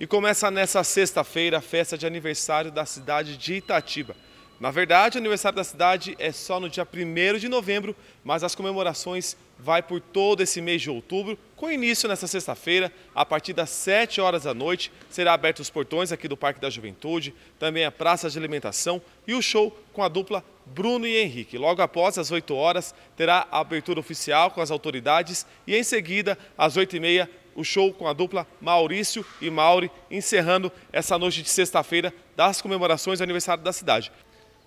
E começa nessa sexta-feira a festa de aniversário da cidade de Itatiba. Na verdade, o aniversário da cidade é só no dia 1 de novembro, mas as comemorações vai por todo esse mês de outubro, com início nesta sexta-feira, a partir das 7 horas da noite, será aberto os portões aqui do Parque da Juventude, também a praça de alimentação e o show com a dupla Bruno e Henrique. Logo após as 8 horas, terá a abertura oficial com as autoridades e em seguida, às 8h30, o show com a dupla Maurício e Mauri, encerrando essa noite de sexta-feira das comemorações do aniversário da cidade.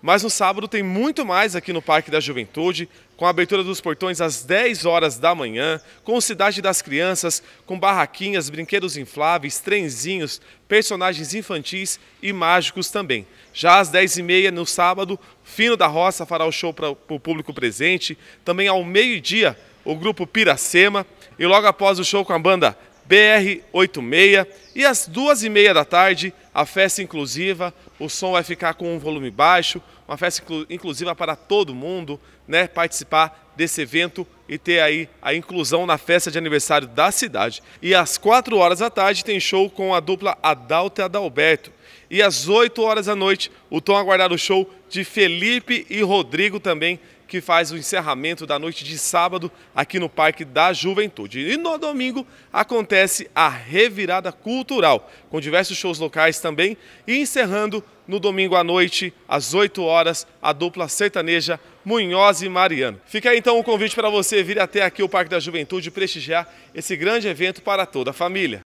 Mas no sábado tem muito mais aqui no Parque da Juventude, com a abertura dos portões às 10 horas da manhã, com Cidade das Crianças, com barraquinhas, brinquedos infláveis, trenzinhos, personagens infantis e mágicos também. Já às 10h30 no sábado, Fino da Roça fará o show para o público presente. Também ao meio-dia, o grupo Piracema. E logo após o show com a banda BR86. E às duas e meia da tarde, a festa inclusiva, o som vai ficar com um volume baixo, uma festa inclusiva para todo mundo, né, participar desse evento e ter aí a inclusão na festa de aniversário da cidade. E às 4 horas da tarde tem show com a dupla Adalto e Adalberto. E às 8 horas da noite, o tão aguardado show de Felipe e Rodrigo também, que faz o encerramento da noite de sábado aqui no Parque da Juventude. E no domingo acontece a revirada cultural, com diversos shows locais também, e encerrando no domingo à noite, às 8 horas, a dupla sertaneja Munhoz e Mariano. Fica aí então o convite para você vir até aqui o Parque da Juventude prestigiar esse grande evento para toda a família.